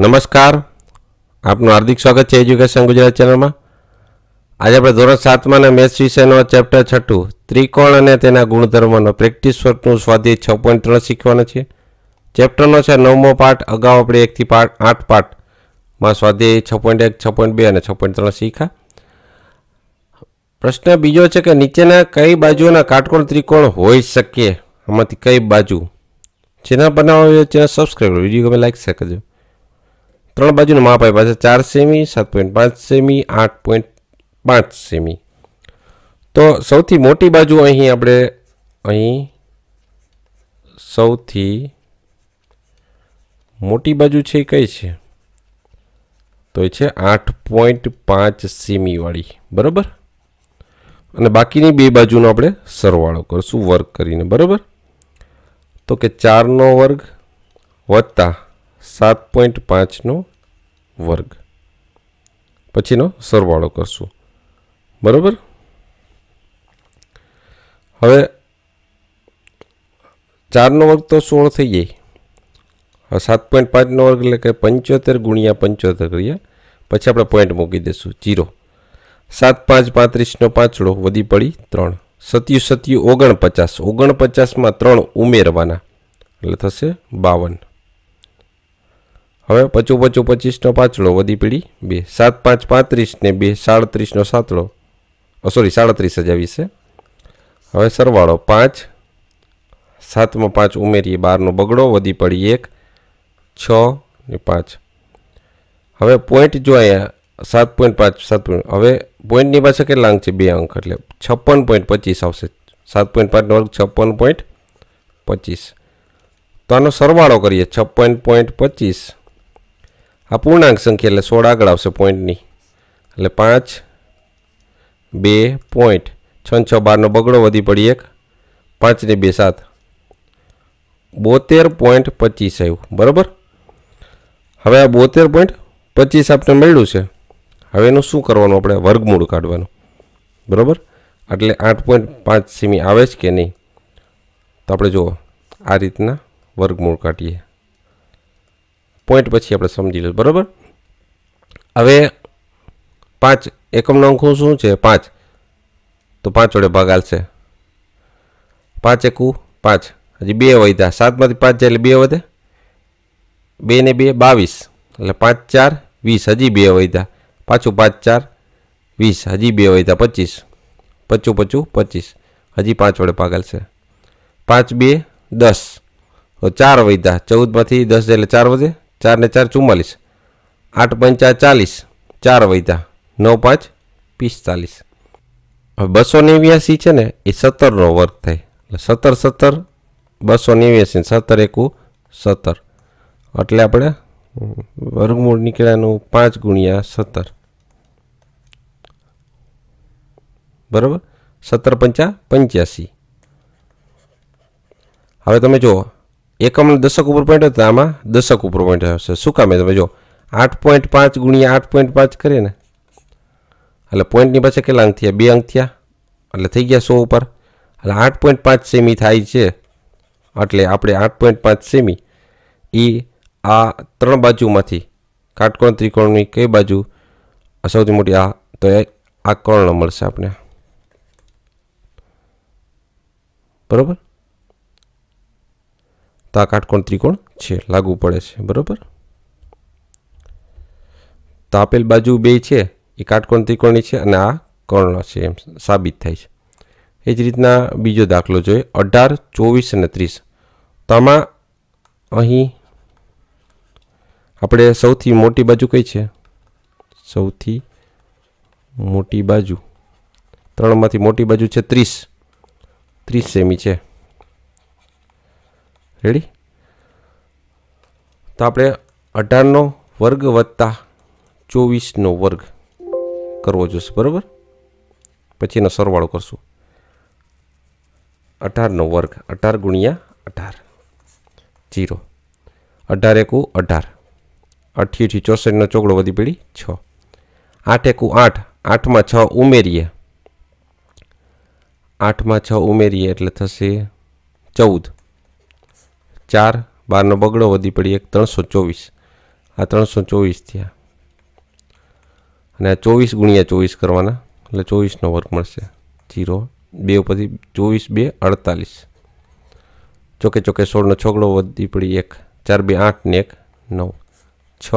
નમસ્કાર આપનું હાર્દિક સ્વાગત છે એજ્યુકેશન ગુજરાત ચેનલમાં આજે આપણે ધોરણ સાતમાં અને મેથ્સ વિષયનો ચેપ્ટર છઠ્ઠું ત્રિકોણ અને તેના ગુણધર્મોનો પ્રેક્ટિસ વર્કનું સ્વાધ્યાય છ પોઈન્ટ ત્રણ શીખવાનો છે ચેપ્ટરનો છે નવમો પાઠ અગાઉ આપણે એકથી પાઠ આઠ પાઠમાં સ્વાધ્યાય છ પોઈન્ટ એક છ પોઈન્ટ બે અને છ પોઈન્ટ ત્રણ શીખ્યા પ્રશ્ન બીજો છે કે નીચેના કઈ બાજુના કાટકોણ ત્રિકોણ હોઈ શકીએ આમાંથી કઈ બાજુ જેના બનાવો ચેનલ સબસ્ક્રાઈબ કરો વિડીયો ગમે લાઈક શેર ત્રણ બાજુનું માપ આપ્યા છે ચાર સેમી સાત પોઈન્ટ પાંચ સેમી આઠ પોઈન્ટ પાંચ સેમી તો સૌથી મોટી બાજુ અહીં આપણે અહીં સૌથી મોટી બાજુ છે કઈ છે તો એ છે આઠ પોઈન્ટ પાંચ સેમીવાળી બરાબર અને બાકીની બે બાજુનો આપણે સરવાળો કરશું વર્ગ કરીને બરાબર તો કે ચારનો વર્ગ વત્તા સાત પોઈન્ટ પાંચનો વર્ગ પછીનો સરવાળો કરશું બરાબર હવે ચારનો વર્ગ તો સોળ થઈ જાય સાત પોઈન્ટ પાંચનો વર્ગ એટલે કે પંચોતેર ગુણ્યા પંચોતેર કરીએ પછી આપણે પોઈન્ટ મૂકી દઈશું જીરો સાત પાંચ પાંત્રીસનો પાંચડો વધી પડી ત્રણ સત્યુ સત્યુ ઓગણપચાસ ઓગણપચાસમાં ત્રણ ઉમેરવાના એટલે થશે બાવન હવે પચું પચું પચીસનો પાંચડો વધી પીડી બે સાત પાંચ પાંત્રીસ ને બે સાડત્રીસનો સાતળો સોરી સાડત્રીસ હજાર વીસે હવે સરવાળો પાંચ સાતમાં પાંચ ઉમેરીએ બારનો બગડો વધી પડી એક છ ને પાંચ હવે પોઈન્ટ જો અહીંયા સાત પોઈન્ટ પાંચ સાત પોઈન્ટ હવે પોઈન્ટની પાછળ કેટલા અંક છે બે અંક એટલે છપ્પન પોઈન્ટ પચીસ આવશે સાત પોઈન્ટ પાંચનો વર્ગ છપ્પન પોઈન્ટ પચીસ તો આનો સરવાળો કરીએ છપ્પન પોઈન્ટ પચીસ આ પૂર્ણાંક સંખ્યા એટલે સોળ આગળ આવશે પોઈન્ટની એટલે પાંચ બે પોઈન્ટ છ છ બારનો બગડો વધી પડી એક પાંચને બે સાત બોતેર પોઈન્ટ પચીસ આવ્યું બરાબર હવે આ બોતેર પોઈન્ટ પચીસ આપણે મળ્યું છે હવે એનું શું કરવાનું આપણે વર્ગમૂળ કાઢવાનું બરાબર એટલે આઠ પોઈન્ટ પાંચ સીમી આવે છે કે નહીં તો આપણે જુઓ આ રીતના વર્ગમૂળ કાઢીએ પોઈન્ટ પછી આપણે સમજી લઈશું બરાબર હવે પાંચ એકમનો અંકો શું છે પાંચ તો પાંચ વડે ભાગાલશે પાંચ એકુ પાંચ હજી બે વધ્યા સાતમાંથી પાંચ જાય એટલે બે વધે બે ને બે બાવીસ એટલે પાંચ ચાર વીસ હજી બે વધ્યા પાછું પાંચ ચાર વીસ હજી બે વધ્યા પચીસ પચું પચું પચીસ હજી પાંચ વડે ભાગાલશે પાંચ બે દસ ચાર વધ્યા ચૌદમાંથી દસ એટલે ચાર વધે ચાર ને ચાર ચુમ્માલીસ આઠ પંચા ચાલીસ ચાર વૈતા નવ પાંચ પિસ્તાલીસ હવે બસો નેવ્યાસી છે ને એ સત્તરનો વર્ગ થાય એટલે સત્તર સત્તર બસો નેવ્યાસી સત્તર એકું સત્તર એટલે આપણે વર્ગમૂળ નીકળ્યાનું પાંચ ગુણ્યા સત્તર બરાબર સત્તર પંચા પંચ્યાસી હવે તમે જુઓ એકમ દશક ઉપર પોઈન્ટ હતા આમાં દશક ઉપર પોઈન્ટ આવશે શું કામે તમે જો આઠ પોઈન્ટ પાંચ ગુણ્યા આઠ પોઈન્ટ પાંચ કરીએ ને એટલે પોઈન્ટની પાછળ કેટલા અંક થયા બે અંક થયા એટલે થઈ ગયા સો ઉપર એટલે આઠ પોઈન્ટ પાંચ સેમી થાય છે એટલે આપણે આઠ પોઈન્ટ પાંચ સેમી એ આ ત્રણ બાજુમાંથી કાટકોણ ત્રિકોણની કઈ બાજુ સૌથી મોટી આ તો એ આ કર્ણ મળશે આપણે બરાબર તો આ કાટકોણ ત્રિકોણ છે લાગુ પડે છે બરાબર તો આપેલ બાજુ બે છે એ કાટકોણ ત્રિકોણની છે અને આ કર્ણ છે એમ સાબિત થાય છે એ જ રીતના બીજો દાખલો જોઈએ અઢાર ચોવીસ અને ત્રીસ તો આમાં અહીં આપણે સૌથી મોટી બાજુ કઈ છે સૌથી મોટી બાજુ ત્રણમાંથી મોટી બાજુ છે ત્રીસ ત્રીસ સેમી છે રેડી તો આપણે અઢારનો વર્ગ વત્તા ચોવીસનો વર્ગ કરવો જોઈશે બરાબર પછી એનો સરવાળો કરશું અઢારનો વર્ગ અઢાર ગુણ્યા અઢાર જીરો અઢાર એકુ અઢાર અઠ્યાસી ચોસઠનો ચોગડો વધી પડી છ આઠ એકુ આઠ આઠમાં છ ઉમેરીએ આઠમાં છ ઉમેરીએ એટલે થશે ચૌદ ચાર બારનો બગડો વધી પડી એક ત્રણસો ચોવીસ આ ત્રણસો ચોવીસ થયા અને આ ચોવીસ ગુણ્યા ચોવીસ કરવાના એટલે ચોવીસનો વર્ક મળશે જીરો બે ઉપરથી ચોવીસ બે અડતાલીસ ચોકે ચોકે સોળનો છોકડો વધી પડી એક ચાર બે આઠ ને એક નવ છ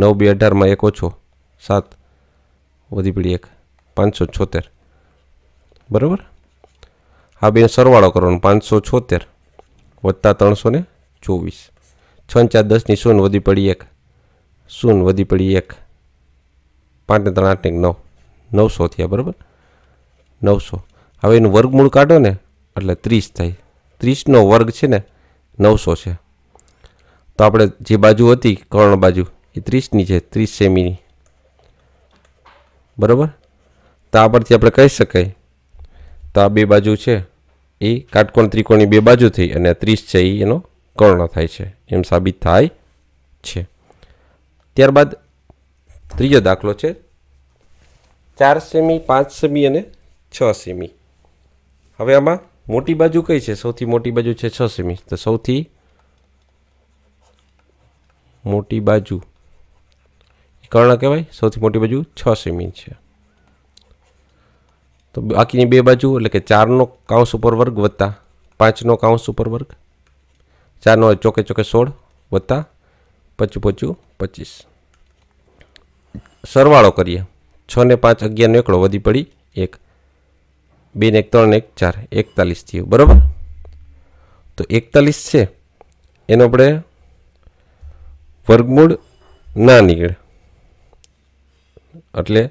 નવ બે અઢારમાં એક ઓછો સાત વધી પડી એક પાંચસો છોતેર બરાબર હા બેનો સરવાળો કરવાનો પાંચસો છોતેર વત્તા ત્રણસો ને ચોવીસ છ ચાર દસની શૂન્ય વધી પડી એક શૂન્ય વધી પડી એક પાંચને ત્રણ આઠ એક નવ નવસો થયા બરાબર નવસો હવે એનું વર્ગમૂળ કાઢો ને એટલે ત્રીસ થાય ત્રીસનો વર્ગ છે ને નવસો છે તો આપણે જે બાજુ હતી કર્ણ બાજુ એ ત્રીસની છે ત્રીસ સેમીની બરાબર તો આ પરથી આપણે કહી શકાય તો આ બે બાજુ છે એ કાટકોણ ત્રિકોણની બે બાજુ થઈ અને ત્રીસ છે એ એનો કર્ણ થાય છે એમ સાબિત થાય છે ત્યારબાદ ત્રીજો દાખલો છે ચાર સેમી પાંચ સેમી અને છ સેમી હવે આમાં મોટી બાજુ કઈ છે સૌથી મોટી બાજુ છે છ સેમી તો સૌથી મોટી બાજુ કર્ણ કહેવાય સૌથી મોટી બાજુ છ સેમી છે તો બાકીની બે બાજુ એટલે કે ચારનો કાઉન્સ ઉપર વર્ગ વત્તા પાંચનો કાઉન્સ ઉપર વર્ગ ચારનો ચોકે ચોકે સોળ વત્તા પચું પચું પચીસ સરવાળો કરીએ છ ને પાંચ અગિયારનો એકડો વધી પડી એક બે ને એક ત્રણ ને એક ચાર એકતાલીસ થયું બરાબર તો એકતાલીસ છે એનો આપણે વર્ગમૂળ ના નીકળે એટલે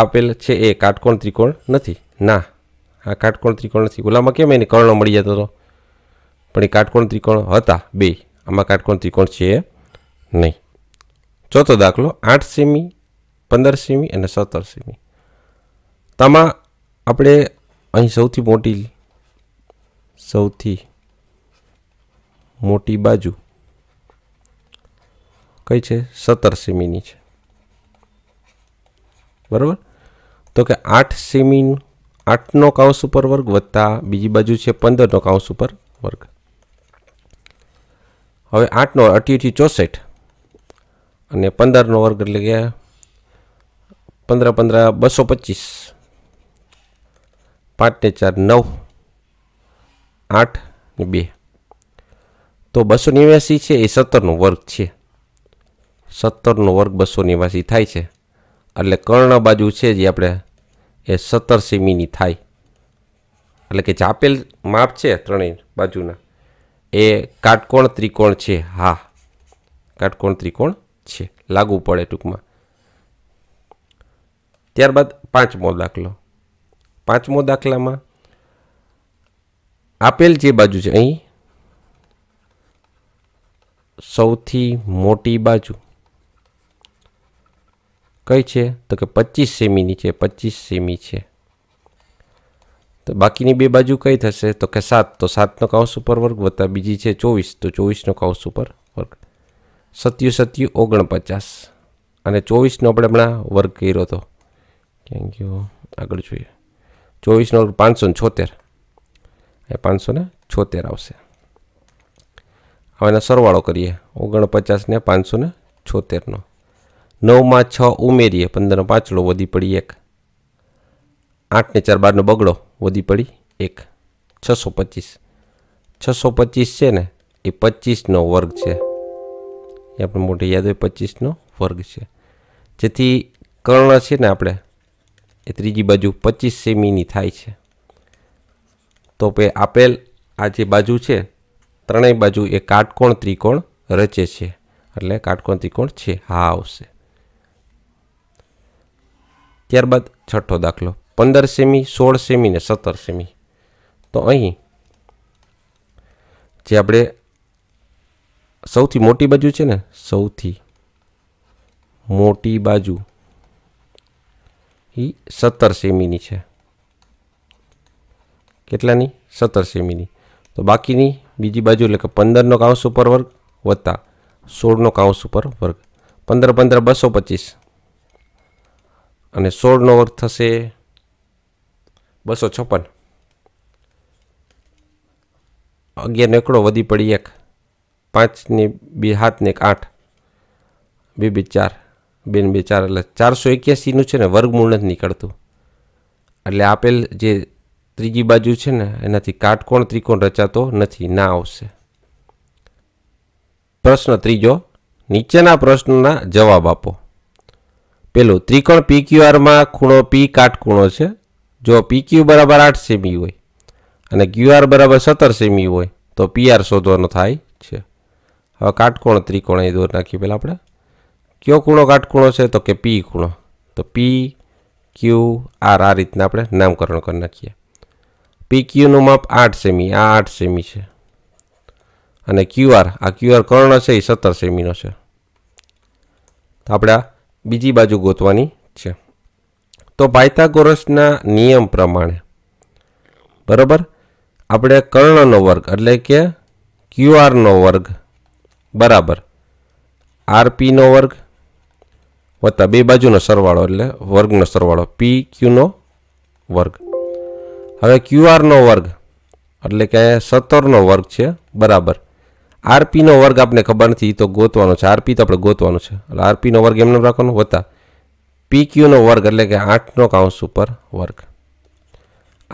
આપેલ છે એ કાટકોણ ત્રિકોણ નથી ના આ કાટકોણ ત્રિકોણ નથી ઓલામાં કેમ એને કર્ણ મળી જતો હતો પણ એ કાટકોણ ત્રિકોણ હતા બે આમાં કાટકોણ ત્રિકોણ છે નહીં ચોથો દાખલો આઠ સેમી પંદર સેમી અને સત્તર સેમી તેમાં આપણે અહીં સૌથી મોટી સૌથી મોટી બાજુ કઈ છે સત્તર સેમીની છે બરાબર તો કે આઠ સેમી આઠનો કાઉસ ઉપર વર્ગ વત્તા બીજી બાજુ છે પંદરનો કાઉસ ઉપર વર્ગ હવે આઠનો અઠ્યોથી ચોસઠ અને પંદરનો વર્ગ એટલે કે પંદર પંદર બસો પચીસ પાંચને ચાર નવ આઠ ને બે તો બસો નેવ્યાસી છે એ સત્તરનો વર્ગ છે સત્તરનો વર્ગ બસો નેવ્યાસી થાય છે એટલે કર્ણ બાજુ છે જે આપણે એ સત્તર સેમીની થાય એટલે કે જાપેલ માપ છે ત્રણેય બાજુના એ કાટકોણ ત્રિકોણ છે હા કાટકોણ ત્રિકોણ છે લાગુ પડે ટૂંકમાં ત્યારબાદ પાંચમો દાખલો પાંચમો દાખલામાં આપેલ જે બાજુ છે અહીં સૌથી મોટી બાજુ કઈ છે તો કે પચીસ સેમીની છે પચીસ સેમી છે તો બાકીની બે બાજુ કઈ થશે તો કે સાત તો સાતનો કાઉસ ઉપર વર્ગ વત્તા બીજી છે ચોવીસ તો ચોવીસનો કાઉસ ઉપર વર્ગ સત્યુ સત્યુ ઓગણપચાસ અને ચોવીસનો આપણે હમણાં વર્ગ કર્યો હતો થેન્ક યુ આગળ જોઈએ ચોવીસનો વર્ગ પાંચસો ને છોતેર એ પાંચસો ને છોતેર આવશે હવે એનો સરવાળો કરીએ ઓગણપચાસ ને પાંચસો ને છોતેરનો નવમાં છ ઉમેરીએ પંદરનો પાછલો વધી પડી એક આઠને ચાર બારનો બગડો વધી પડી એક છસો પચીસ છસો પચીસ છે ને એ પચીસનો વર્ગ છે એ આપણે મોટે યાદ હોય પચીસનો વર્ગ છે જેથી કર્ણ છે ને આપણે એ ત્રીજી બાજુ પચીસ સેમીની થાય છે તો પે આપેલ આ જે બાજુ છે ત્રણેય બાજુ એ કાટકોણ ત્રિકોણ રચે છે એટલે કાટકોણ ત્રિકોણ છે હા આવશે ત્યારબાદ છઠ્ઠો દાખલો પંદર સેમી સોળ સેમી ને સત્તર સેમી તો અહીં જે આપણે સૌથી મોટી બાજુ છે ને સૌથી મોટી બાજુ એ સત્તર સેમીની છે કેટલાની સત્તર સેમીની તો બાકીની બીજી બાજુ એટલે કે પંદરનો કાંસ ઉપર વર્ગ વત્તા સોળનો કાઉન્સ ઉપર વર્ગ પંદર પંદર બસો પચીસ અને સોળનો વર્ગ થશે બસો છપ્પન અગિયાર એકડો વધી પડી એક પાંચની બે હાથને એક આઠ બે બે ચાર બેન બે ચાર એટલે ચારસો એક્યાસીનું છે ને વર્ગમૂળ નથી નીકળતું એટલે આપેલ જે ત્રીજી બાજુ છે ને એનાથી કાટકોણ ત્રિકોણ રચાતો નથી ના આવશે પ્રશ્ન ત્રીજો નીચેના પ્રશ્નના જવાબ આપો પેલું ત્રિકોણ પી ક્યુઆરમાં ખૂણો પી કાટખૂણો છે જો પીક્યુ બરાબર આઠ સેમી હોય અને ક્યુઆર બરાબર સત્તર સેમી હોય તો પીઆર શોધવાનો થાય છે હવે કાટકોણ ત્રિકોણ એ દોરી નાખીએ પહેલાં આપણે કયો ખૂણો કાટખૂણો છે તો કે પી ખૂણો તો પી ક્યુ આર આ રીતના આપણે નામકરણ કરી નાખીએ પી ક્યુનું માપ આઠ સેમી આ આઠ સેમી છે અને ક્યુઆર આ ક્યુઆર કર્ણ છે એ સત્તર સેમીનો છે તો આપણે બીજી બાજુ ગોતવાની છે તો પાયથાગોરસના નિયમ પ્રમાણે બરાબર આપણે કર્ણનો વર્ગ એટલે કે ક્યુઆરનો વર્ગ બરાબર આરપીનો વર્ગ વત્તા બે બાજુનો સરવાળો એટલે વર્ગનો સરવાળો પી ક્યુનો વર્ગ હવે ક્યુઆરનો વર્ગ એટલે કે સત્તરનો વર્ગ છે બરાબર આરપીનો વર્ગ આપણે ખબર નથી તો ગોતવાનો છે આરપી તો આપણે ગોતવાનો છે એટલે આરપીનો વર્ગ એમને રાખવાનો વત્તા પી ક્યુનો વર્ગ એટલે કે આઠનો કાઉન્સ ઉપર વર્ગ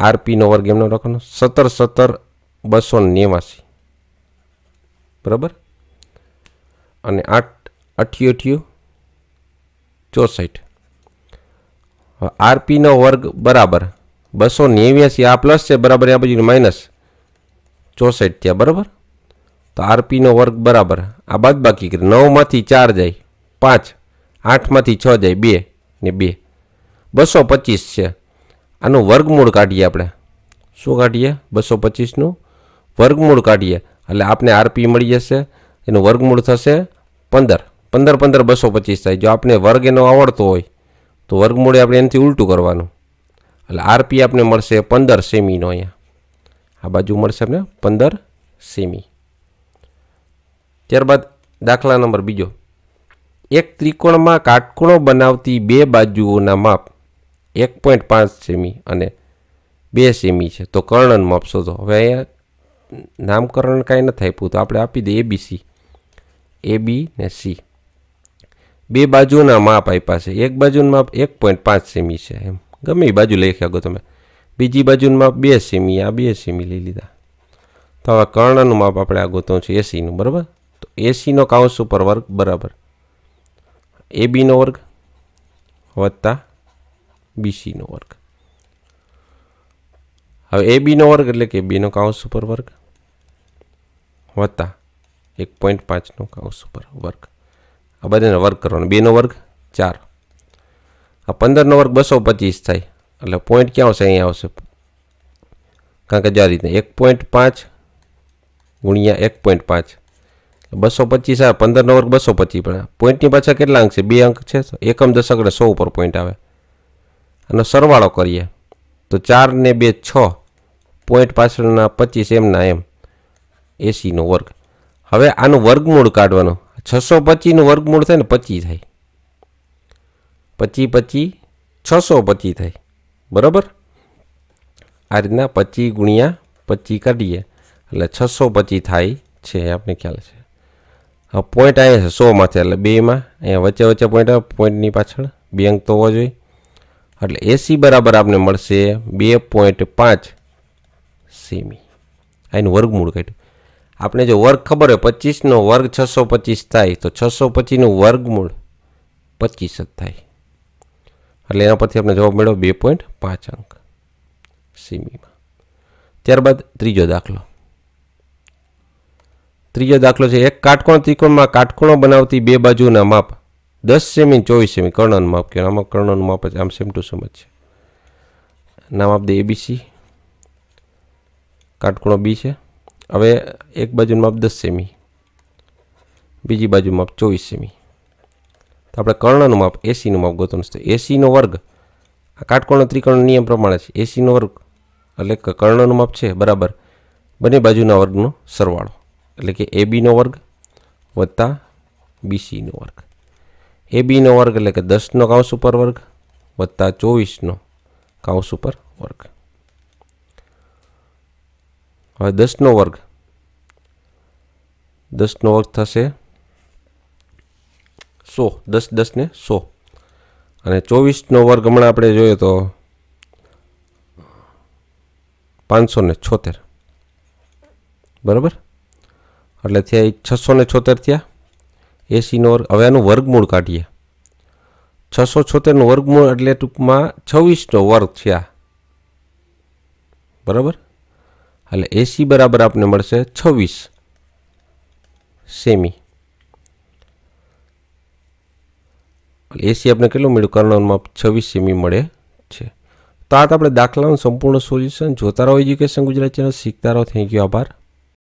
આરપીનો વર્ગ એમનો લખવાનો સત્તર સત્તર બસો નેવાસી બરાબર અને આઠ અઠ્યું અઠ્યું ચોસઠ આરપીનો વર્ગ બરાબર બસો નેવ્યાસી આ પ્લસ છે બરાબર આ બાજુ માઇનસ ચોસઠ થયા બરાબર તો આરપીનો વર્ગ બરાબર આ બાદ બાકી કરી નવમાંથી ચાર જાય પાંચ આઠમાંથી છ જાય બે ને બે બસો પચીસ છે આનું વર્ગમૂળ કાઢીએ આપણે શું કાઢીએ બસો પચીસનું વર્ગમૂળ કાઢીએ એટલે આપને આરપી મળી જશે એનું વર્ગમૂળ થશે પંદર પંદર પંદર બસો પચીસ થાય જો આપણે વર્ગ એનો આવડતો હોય તો વર્ગમૂળે આપણે એનાથી ઉલટું કરવાનું એટલે આરપી આપને મળશે પંદર સેમીનો અહીંયા આ બાજુ મળશે આપણે પંદર સેમી ત્યારબાદ દાખલા નંબર બીજો એક ત્રિકોણમાં કાટકોણો બનાવતી બે બાજુઓના માપ એક પોઈન્ટ પાંચ સેમી અને બે સેમી છે તો કર્ણન માપ શોધો હવે અહીંયા નામકરણ કાંઈ નથી આપ્યું તો આપણે આપી દઈએ એબીસી એ બી ને સી બે બાજુના માપ આપ્યા છે એક બાજુનું માપ એક પોઈન્ટ પાંચ સેમી છે એમ ગમે એ બાજુ લઈ શકો તમે બીજી બાજુનું માપ બે સેમી આ બે સેમી લઈ લીધા તો હવે કર્ણનું માપ આપણે આ ગોતવું છે એસીનું બરાબર તો એસીનો કાઉન્સ ઉપર વર્ક બરાબર એ બીનો વર્ગ વત્તા બીસીનો વર્ગ હવે એ બીનો વર્ગ એટલે કે બીનો કાઉસ ઉપર વર્ગ વત્તા એક પોઈન્ટ પાંચનો કાઉસ ઉપર વર્ગ આ બધાને વર્ગ કરવાનો બેનો વર્ગ ચાર આ પંદરનો વર્ગ બસો પચીસ થાય એટલે પોઈન્ટ ક્યાં આવશે અહીંયા આવશે કારણ કે જે રીતે એક પોઈન્ટ પાંચ ગુણ્યા એક પોઈન્ટ પાંચ બસો પચીસ આ પંદરનો વર્ગ બસો પચીસ પણ પોઈન્ટની પાછળ કેટલા અંક છે બે અંક છે એકમ દશક ને સો ઉપર પોઈન્ટ આવે અને સરવાળો કરીએ તો ચાર ને બે છ પોઈન્ટ પાછળના પચીસ એમના એમ એસીનો વર્ગ હવે આનું વર્ગમૂળ કાઢવાનું છસો પચીસનું વર્ગમૂળ થાય ને પચીસ થાય પચી પચી છસો પચી થાય બરાબર આ રીતના પચી ગુણ્યા પચી કાઢીએ એટલે છસો પચી થાય છે આપણે ખ્યાલ છે પોઈન્ટ આવ્યા છે સોમાંથી એટલે બેમાં અહીંયા વચ્ચે વચ્ચે પોઈન્ટ આવે પોઈન્ટની પાછળ બે અંક તો હોવો જોઈએ એટલે એસી બરાબર આપને મળશે બે પોઈન્ટ પાંચ સેમી આનું વર્ગમૂળ કાઢ્યું આપણે જો વર્ગ ખબર હોય પચીસનો વર્ગ છસો પચીસ થાય તો છસો પચીસનું વર્ગમૂળ પચીસ જ થાય એટલે એના પરથી આપણે જવાબ મેળવ્યો બે પોઈન્ટ પાંચ અંક સેમીમાં ત્યારબાદ ત્રીજો દાખલો ત્રીજો દાખલો છે એક કાટકોણ ત્રિકોણમાં કાટકોણો બનાવતી બે બાજુના માપ દસ સેમી ચોવીસ સેમી કર્ણનું માપ કહેવાય આમાં કર્ણનું માપ જ આમ સેમ ટુ સેમ જ છે નામ આપ દે એબીસી કાટકોણો બી છે હવે એક બાજુનું માપ દસ સેમી બીજી બાજુનું માપ ચોવીસ સેમી તો આપણે કર્ણનું માપ એસીનું માપ ગોતવાનું છે એસીનો વર્ગ આ કાટકોણ ત્રિકોણ નિયમ પ્રમાણે છે એસીનો વર્ગ એટલે કર્ણનું માપ છે બરાબર બંને બાજુના વર્ગનો સરવાળો એટલે કે એ બીનો વર્ગ વત્તા બીસીનો વર્ગ એ બીનો વર્ગ એટલે કે દસનો કાઉસ ઉપર વર્ગ વત્તા ચોવીસનો કાઉસ ઉપર વર્ગ હવે દસનો વર્ગ દસનો વર્ગ થશે સો દસ દસને સો અને ચોવીસનો વર્ગ હમણાં આપણે જોઈએ તો પાંચસો ને છોતેર બરાબર એટલે થયા છસો ને છોતેર થયા એસીનો વર્ગ હવે આનું વર્ગમૂળ કાઢીએ છસો છોતેરનું વર્ગમૂળ એટલે ટૂંકમાં છવ્વીસનો વર્ગ થયા બરાબર એટલે એસી બરાબર આપને મળશે છવ્વીસ સેમી એસી આપણે કેટલું મળ્યું કર્ણનમાં છવ્વીસ સેમી મળે છે તો આ આપણે દાખલાનું સંપૂર્ણ સોલ્યુશન જોતા રહો એજ્યુકેશન ગુજરાત ચેનલ શીખતા રહો થેન્ક યુ આભાર